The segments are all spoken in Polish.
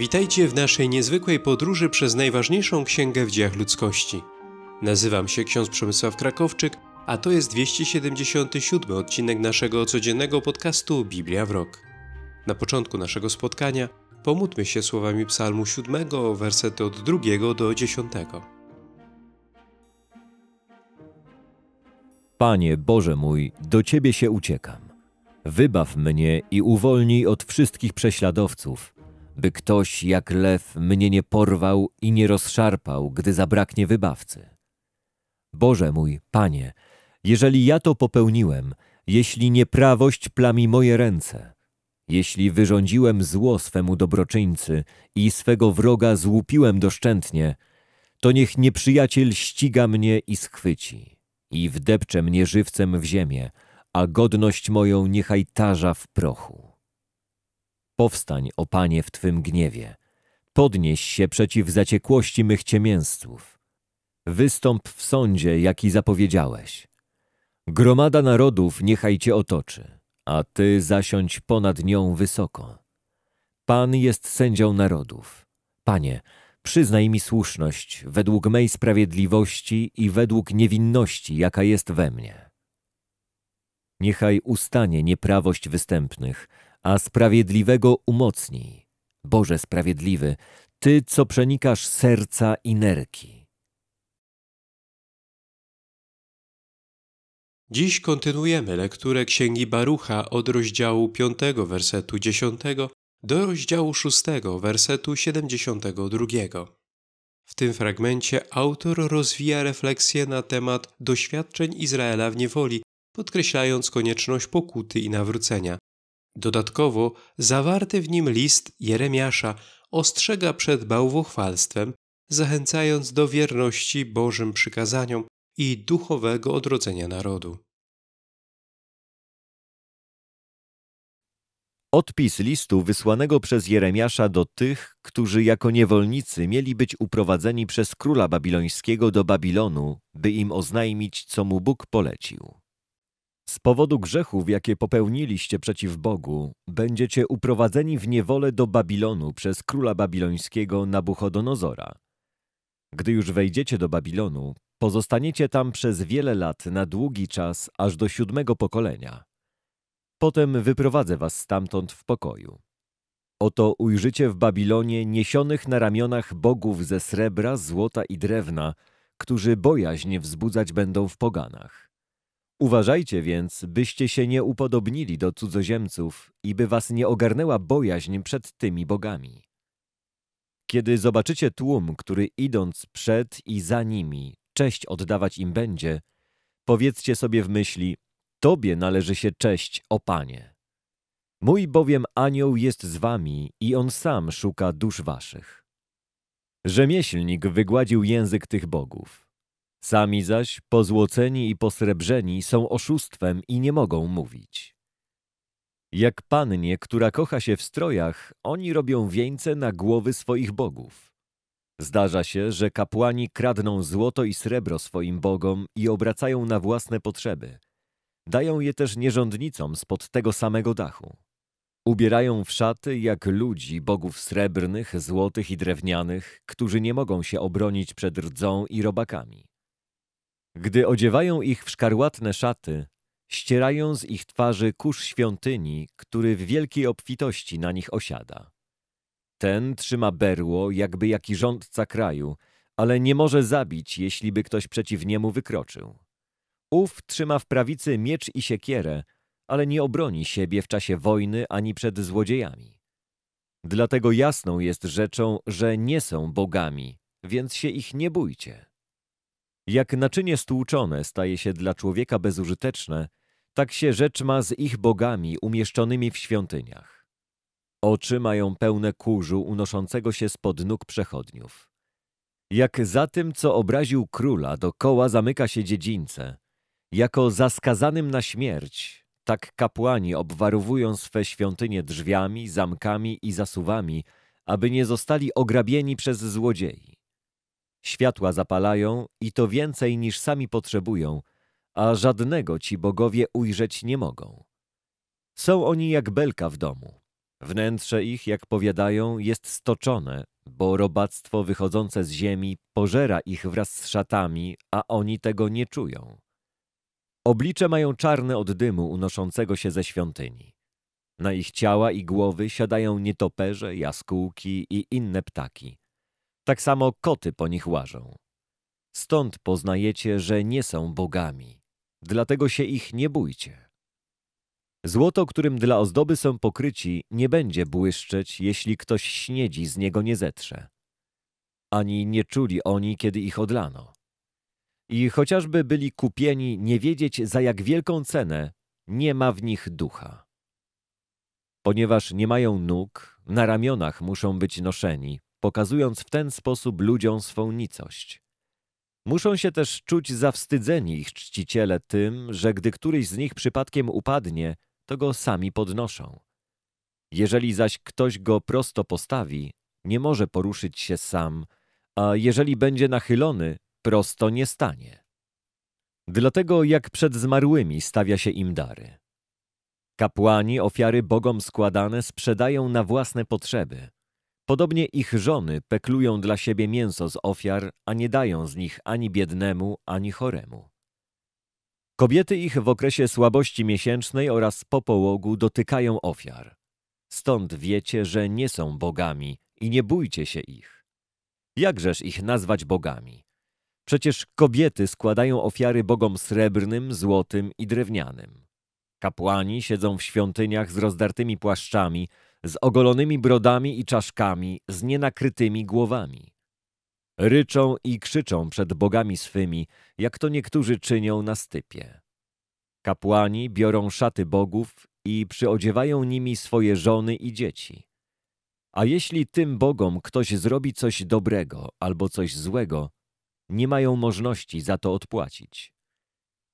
Witajcie w naszej niezwykłej podróży przez najważniejszą księgę w dziejach ludzkości. Nazywam się ksiądz Przemysław Krakowczyk, a to jest 277 odcinek naszego codziennego podcastu Biblia w rok. Na początku naszego spotkania pomódlmy się słowami Psalmu 7, wersety od 2 do 10. Panie Boże mój, do Ciebie się uciekam. Wybaw mnie i uwolnij od wszystkich prześladowców by ktoś jak lew mnie nie porwał i nie rozszarpał, gdy zabraknie wybawcy. Boże mój, Panie, jeżeli ja to popełniłem, jeśli nieprawość plami moje ręce, jeśli wyrządziłem zło swemu dobroczyńcy i swego wroga złupiłem doszczętnie, to niech nieprzyjaciel ściga mnie i schwyci i wdepcze mnie żywcem w ziemię, a godność moją niechaj tarza w prochu. Powstań, o Panie, w Twym gniewie. Podnieś się przeciw zaciekłości mych ciemięzców. Wystąp w sądzie, jaki zapowiedziałeś. Gromada narodów niechaj Cię otoczy, a Ty zasiądź ponad nią wysoko. Pan jest sędzią narodów. Panie, przyznaj mi słuszność według mej sprawiedliwości i według niewinności, jaka jest we mnie. Niechaj ustanie nieprawość występnych, a sprawiedliwego umocnij. Boże sprawiedliwy, Ty, co przenikasz serca i nerki. Dziś kontynuujemy lekturę Księgi Barucha od rozdziału 5, wersetu 10 do rozdziału 6, wersetu 72. W tym fragmencie autor rozwija refleksję na temat doświadczeń Izraela w niewoli, podkreślając konieczność pokuty i nawrócenia, Dodatkowo zawarty w nim list Jeremiasza ostrzega przed bałwochwalstwem, zachęcając do wierności Bożym przykazaniom i duchowego odrodzenia narodu. Odpis listu wysłanego przez Jeremiasza do tych, którzy jako niewolnicy mieli być uprowadzeni przez króla babilońskiego do Babilonu, by im oznajmić, co mu Bóg polecił. Z powodu grzechów, jakie popełniliście przeciw Bogu, będziecie uprowadzeni w niewolę do Babilonu przez króla babilońskiego Nabuchodonozora. Gdy już wejdziecie do Babilonu, pozostaniecie tam przez wiele lat na długi czas aż do siódmego pokolenia. Potem wyprowadzę was stamtąd w pokoju. Oto ujrzycie w Babilonie niesionych na ramionach bogów ze srebra, złota i drewna, którzy bojaźń wzbudzać będą w poganach. Uważajcie więc, byście się nie upodobnili do cudzoziemców i by was nie ogarnęła bojaźń przed tymi bogami. Kiedy zobaczycie tłum, który idąc przed i za nimi cześć oddawać im będzie, powiedzcie sobie w myśli, Tobie należy się cześć, o Panie. Mój bowiem anioł jest z wami i on sam szuka dusz waszych. Rzemieślnik wygładził język tych bogów. Sami zaś, pozłoceni i posrebrzeni, są oszustwem i nie mogą mówić. Jak pannie, która kocha się w strojach, oni robią wieńce na głowy swoich bogów. Zdarza się, że kapłani kradną złoto i srebro swoim bogom i obracają na własne potrzeby. Dają je też nierządnicom spod tego samego dachu. Ubierają w szaty jak ludzi bogów srebrnych, złotych i drewnianych, którzy nie mogą się obronić przed rdzą i robakami. Gdy odziewają ich w szkarłatne szaty, ścierają z ich twarzy kurz świątyni, który w wielkiej obfitości na nich osiada. Ten trzyma berło, jakby jaki rządca kraju, ale nie może zabić, jeśli by ktoś przeciw niemu wykroczył. Ów trzyma w prawicy miecz i siekierę, ale nie obroni siebie w czasie wojny ani przed złodziejami. Dlatego jasną jest rzeczą, że nie są bogami, więc się ich nie bójcie. Jak naczynie stłuczone staje się dla człowieka bezużyteczne, tak się rzecz ma z ich bogami umieszczonymi w świątyniach. Oczy mają pełne kurzu unoszącego się spod nóg przechodniów. Jak za tym, co obraził króla, dokoła zamyka się dziedzińce. Jako za skazanym na śmierć, tak kapłani obwarowują swe świątynie drzwiami, zamkami i zasuwami, aby nie zostali ograbieni przez złodziei. Światła zapalają i to więcej niż sami potrzebują, a żadnego ci bogowie ujrzeć nie mogą. Są oni jak belka w domu. Wnętrze ich, jak powiadają, jest stoczone, bo robactwo wychodzące z ziemi pożera ich wraz z szatami, a oni tego nie czują. Oblicze mają czarne od dymu unoszącego się ze świątyni. Na ich ciała i głowy siadają nietoperze, jaskółki i inne ptaki. Tak samo koty po nich łażą. Stąd poznajecie, że nie są bogami, dlatego się ich nie bójcie. Złoto, którym dla ozdoby są pokryci, nie będzie błyszczeć, jeśli ktoś śniedzi z niego nie zetrze. Ani nie czuli oni, kiedy ich odlano. I chociażby byli kupieni nie wiedzieć za jak wielką cenę, nie ma w nich ducha. Ponieważ nie mają nóg, na ramionach muszą być noszeni, pokazując w ten sposób ludziom swą nicość. Muszą się też czuć zawstydzeni ich czciciele tym, że gdy któryś z nich przypadkiem upadnie, to go sami podnoszą. Jeżeli zaś ktoś go prosto postawi, nie może poruszyć się sam, a jeżeli będzie nachylony, prosto nie stanie. Dlatego jak przed zmarłymi stawia się im dary. Kapłani ofiary bogom składane sprzedają na własne potrzeby – Podobnie ich żony peklują dla siebie mięso z ofiar, a nie dają z nich ani biednemu, ani choremu. Kobiety ich w okresie słabości miesięcznej oraz po połogu dotykają ofiar. Stąd wiecie, że nie są bogami i nie bójcie się ich. Jakżeż ich nazwać bogami? Przecież kobiety składają ofiary bogom srebrnym, złotym i drewnianym. Kapłani siedzą w świątyniach z rozdartymi płaszczami, z ogolonymi brodami i czaszkami, z nienakrytymi głowami. Ryczą i krzyczą przed bogami swymi, jak to niektórzy czynią na stypie. Kapłani biorą szaty bogów i przyodziewają nimi swoje żony i dzieci. A jeśli tym bogom ktoś zrobi coś dobrego albo coś złego, nie mają możliwości za to odpłacić.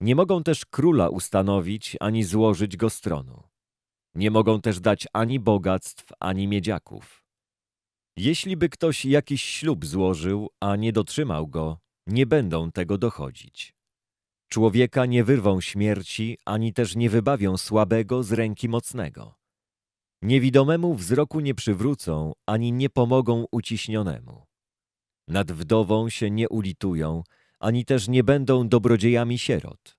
Nie mogą też króla ustanowić ani złożyć go stronu. Nie mogą też dać ani bogactw, ani miedziaków. Jeśli by ktoś jakiś ślub złożył, a nie dotrzymał go, nie będą tego dochodzić. Człowieka nie wyrwą śmierci, ani też nie wybawią słabego z ręki mocnego. Niewidomemu wzroku nie przywrócą, ani nie pomogą uciśnionemu. Nad wdową się nie ulitują, ani też nie będą dobrodziejami sierot.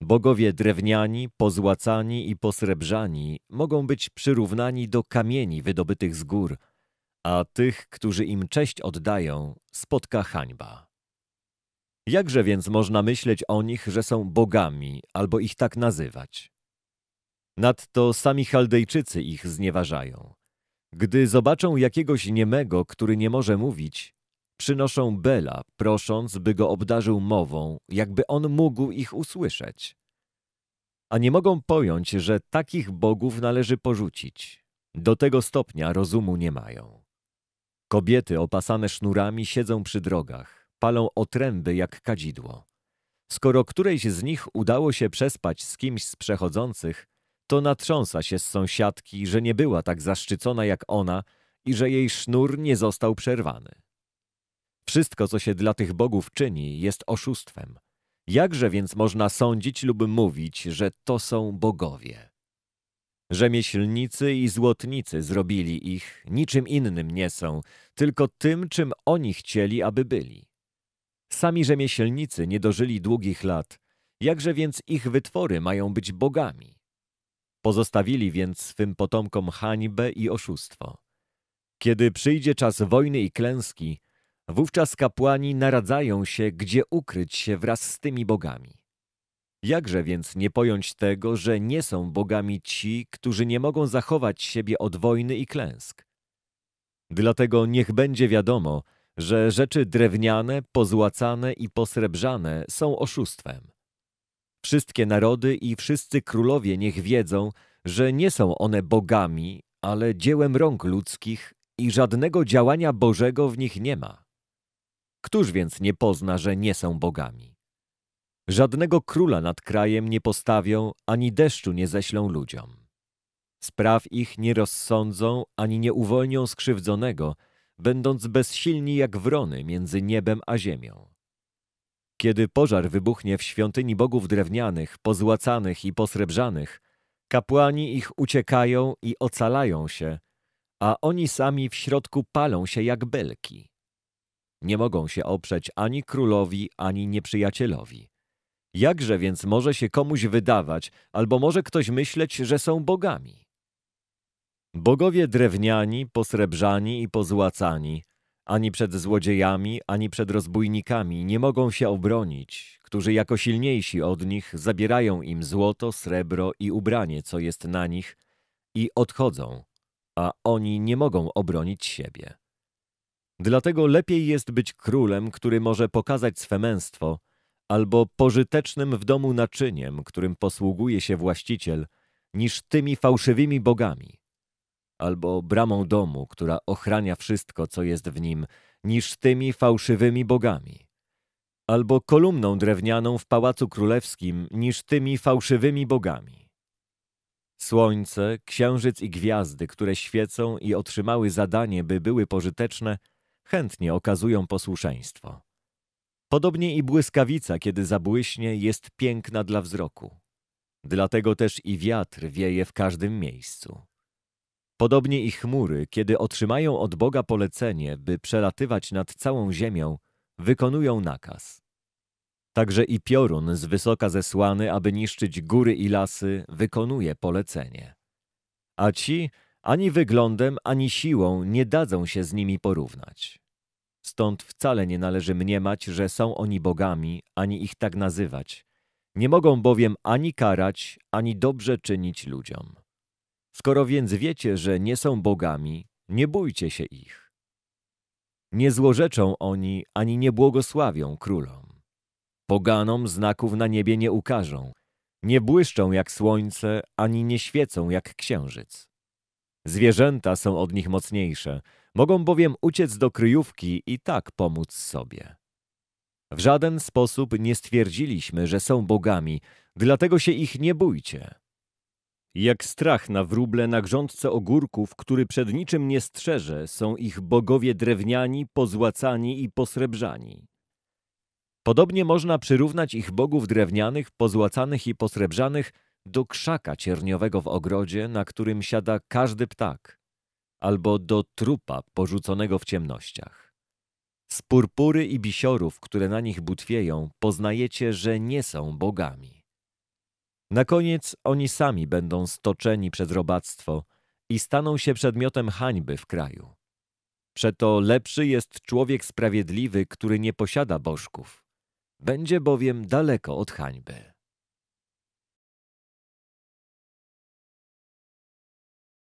Bogowie drewniani, pozłacani i posrebrzani mogą być przyrównani do kamieni wydobytych z gór, a tych, którzy im cześć oddają, spotka hańba. Jakże więc można myśleć o nich, że są bogami, albo ich tak nazywać? Nadto sami Chaldejczycy ich znieważają. Gdy zobaczą jakiegoś niemego, który nie może mówić, Przynoszą Bela, prosząc, by go obdarzył mową, jakby on mógł ich usłyszeć. A nie mogą pojąć, że takich bogów należy porzucić. Do tego stopnia rozumu nie mają. Kobiety opasane sznurami siedzą przy drogach, palą otręby jak kadzidło. Skoro którejś z nich udało się przespać z kimś z przechodzących, to natrząsa się z sąsiadki, że nie była tak zaszczycona jak ona i że jej sznur nie został przerwany. Wszystko, co się dla tych bogów czyni, jest oszustwem. Jakże więc można sądzić lub mówić, że to są bogowie? Rzemieślnicy i złotnicy zrobili ich, niczym innym nie są, tylko tym, czym oni chcieli, aby byli. Sami rzemieślnicy nie dożyli długich lat, jakże więc ich wytwory mają być bogami? Pozostawili więc swym potomkom hańbę i oszustwo. Kiedy przyjdzie czas wojny i klęski, Wówczas kapłani naradzają się, gdzie ukryć się wraz z tymi bogami. Jakże więc nie pojąć tego, że nie są bogami ci, którzy nie mogą zachować siebie od wojny i klęsk? Dlatego niech będzie wiadomo, że rzeczy drewniane, pozłacane i posrebrzane są oszustwem. Wszystkie narody i wszyscy królowie niech wiedzą, że nie są one bogami, ale dziełem rąk ludzkich i żadnego działania Bożego w nich nie ma. Któż więc nie pozna, że nie są bogami? Żadnego króla nad krajem nie postawią, ani deszczu nie ześlą ludziom. Spraw ich nie rozsądzą, ani nie uwolnią skrzywdzonego, będąc bezsilni jak wrony między niebem a ziemią. Kiedy pożar wybuchnie w świątyni bogów drewnianych, pozłacanych i posrebrzanych, kapłani ich uciekają i ocalają się, a oni sami w środku palą się jak belki. Nie mogą się oprzeć ani królowi, ani nieprzyjacielowi. Jakże więc może się komuś wydawać, albo może ktoś myśleć, że są bogami? Bogowie drewniani, posrebrzani i pozłacani, ani przed złodziejami, ani przed rozbójnikami nie mogą się obronić, którzy jako silniejsi od nich zabierają im złoto, srebro i ubranie, co jest na nich, i odchodzą, a oni nie mogą obronić siebie. Dlatego lepiej jest być królem, który może pokazać swe męstwo, albo pożytecznym w domu naczyniem, którym posługuje się właściciel, niż tymi fałszywymi bogami, albo bramą domu, która ochrania wszystko, co jest w nim, niż tymi fałszywymi bogami, albo kolumną drewnianą w pałacu królewskim, niż tymi fałszywymi bogami. Słońce, księżyc i gwiazdy, które świecą i otrzymały zadanie, by były pożyteczne – chętnie okazują posłuszeństwo. Podobnie i błyskawica, kiedy zabłyśnie, jest piękna dla wzroku. Dlatego też i wiatr wieje w każdym miejscu. Podobnie i chmury, kiedy otrzymają od Boga polecenie, by przelatywać nad całą ziemią, wykonują nakaz. Także i piorun z wysoka zesłany, aby niszczyć góry i lasy, wykonuje polecenie. A ci, ani wyglądem, ani siłą nie dadzą się z nimi porównać. Stąd wcale nie należy mniemać, że są oni bogami, ani ich tak nazywać. Nie mogą bowiem ani karać, ani dobrze czynić ludziom. Skoro więc wiecie, że nie są bogami, nie bójcie się ich. Nie złorzeczą oni, ani nie błogosławią królom. Poganom znaków na niebie nie ukażą, nie błyszczą jak słońce, ani nie świecą jak księżyc. Zwierzęta są od nich mocniejsze, mogą bowiem uciec do kryjówki i tak pomóc sobie. W żaden sposób nie stwierdziliśmy, że są bogami, dlatego się ich nie bójcie. Jak strach na wróble na grządce ogórków, który przed niczym nie strzeże, są ich bogowie drewniani, pozłacani i posrebrzani. Podobnie można przyrównać ich bogów drewnianych, pozłacanych i posrebrzanych do krzaka cierniowego w ogrodzie, na którym siada każdy ptak, albo do trupa porzuconego w ciemnościach. Z purpury i bisiorów, które na nich butwieją, poznajecie, że nie są bogami. Na koniec oni sami będą stoczeni przez robactwo i staną się przedmiotem hańby w kraju. Przeto lepszy jest człowiek sprawiedliwy, który nie posiada bożków. Będzie bowiem daleko od hańby.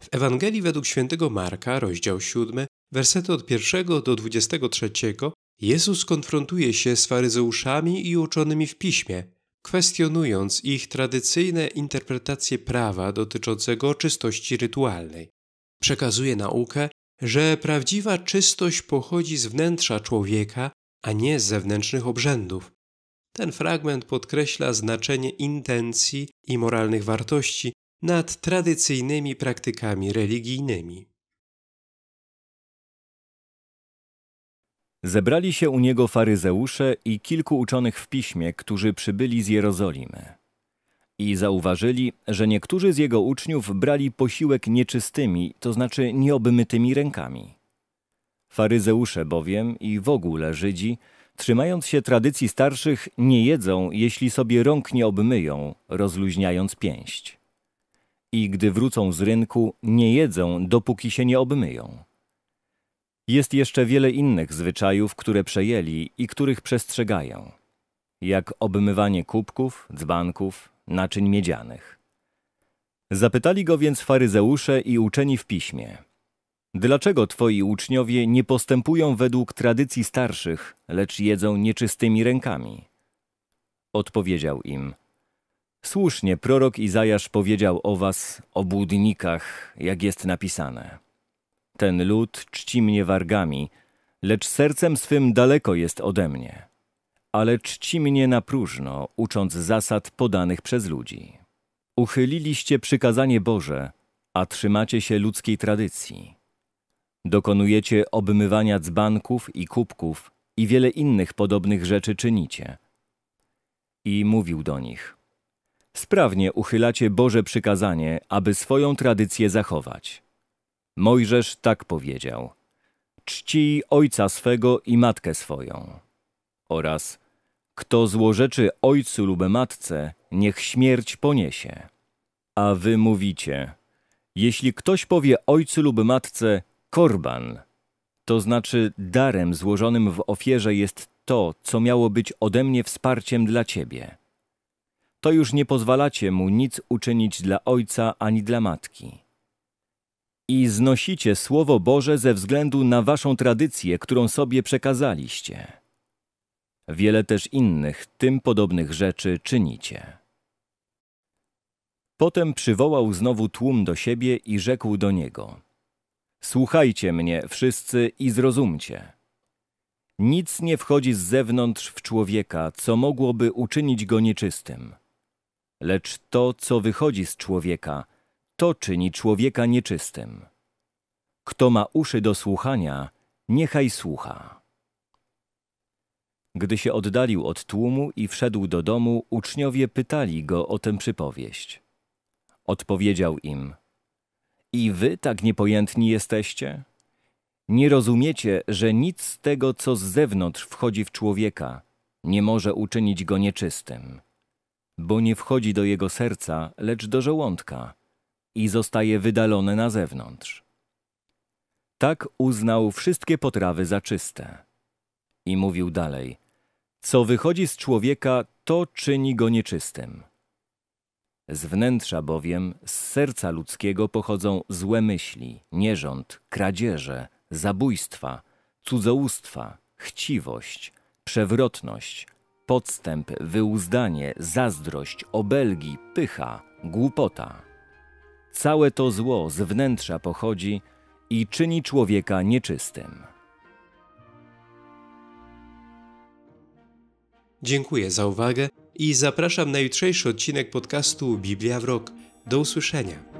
W Ewangelii według świętego Marka, rozdział 7, wersety od 1 do 23, Jezus konfrontuje się z faryzeuszami i uczonymi w piśmie, kwestionując ich tradycyjne interpretacje prawa dotyczącego czystości rytualnej. Przekazuje naukę, że prawdziwa czystość pochodzi z wnętrza człowieka, a nie z zewnętrznych obrzędów. Ten fragment podkreśla znaczenie intencji i moralnych wartości, nad tradycyjnymi praktykami religijnymi. Zebrali się u niego faryzeusze i kilku uczonych w piśmie, którzy przybyli z Jerozolimy. I zauważyli, że niektórzy z jego uczniów brali posiłek nieczystymi, to znaczy nieobmytymi rękami. Faryzeusze bowiem i w ogóle Żydzi, trzymając się tradycji starszych, nie jedzą, jeśli sobie rąk nie obmyją, rozluźniając pięść i gdy wrócą z rynku, nie jedzą, dopóki się nie obmyją. Jest jeszcze wiele innych zwyczajów, które przejęli i których przestrzegają, jak obmywanie kubków, dzbanków, naczyń miedzianych. Zapytali go więc faryzeusze i uczeni w piśmie. Dlaczego twoi uczniowie nie postępują według tradycji starszych, lecz jedzą nieczystymi rękami? Odpowiedział im – Słusznie prorok Izajasz powiedział o was, o budnikach, jak jest napisane. Ten lud czci mnie wargami, lecz sercem swym daleko jest ode mnie. Ale czci mnie na próżno, ucząc zasad podanych przez ludzi. Uchyliliście przykazanie Boże, a trzymacie się ludzkiej tradycji. Dokonujecie obmywania dzbanków i kubków i wiele innych podobnych rzeczy czynicie. I mówił do nich – sprawnie uchylacie Boże przykazanie, aby swoją tradycję zachować. Mojżesz tak powiedział: Czci ojca swego i matkę swoją. Oraz kto złorzeczy ojcu lub matce, niech śmierć poniesie. A wy mówicie: Jeśli ktoś powie ojcu lub matce korban, to znaczy darem złożonym w ofierze jest to, co miało być ode mnie wsparciem dla ciebie to już nie pozwalacie mu nic uczynić dla ojca ani dla matki. I znosicie Słowo Boże ze względu na waszą tradycję, którą sobie przekazaliście. Wiele też innych tym podobnych rzeczy czynicie. Potem przywołał znowu tłum do siebie i rzekł do niego: Słuchajcie mnie wszyscy i zrozumcie. Nic nie wchodzi z zewnątrz w człowieka, co mogłoby uczynić go nieczystym lecz to, co wychodzi z człowieka, to czyni człowieka nieczystym. Kto ma uszy do słuchania, niechaj słucha. Gdy się oddalił od tłumu i wszedł do domu, uczniowie pytali go o tę przypowieść. Odpowiedział im: I wy tak niepojętni jesteście? Nie rozumiecie, że nic z tego, co z zewnątrz wchodzi w człowieka, nie może uczynić go nieczystym bo nie wchodzi do jego serca, lecz do żołądka i zostaje wydalone na zewnątrz. Tak uznał wszystkie potrawy za czyste. I mówił dalej, co wychodzi z człowieka, to czyni go nieczystym. Z wnętrza bowiem, z serca ludzkiego pochodzą złe myśli, nierząd, kradzieże, zabójstwa, cudzołóstwa, chciwość, przewrotność – podstęp, wyuzdanie, zazdrość, obelgi, pycha, głupota. Całe to zło z wnętrza pochodzi i czyni człowieka nieczystym. Dziękuję za uwagę i zapraszam na jutrzejszy odcinek podcastu Biblia w Rok. Do usłyszenia.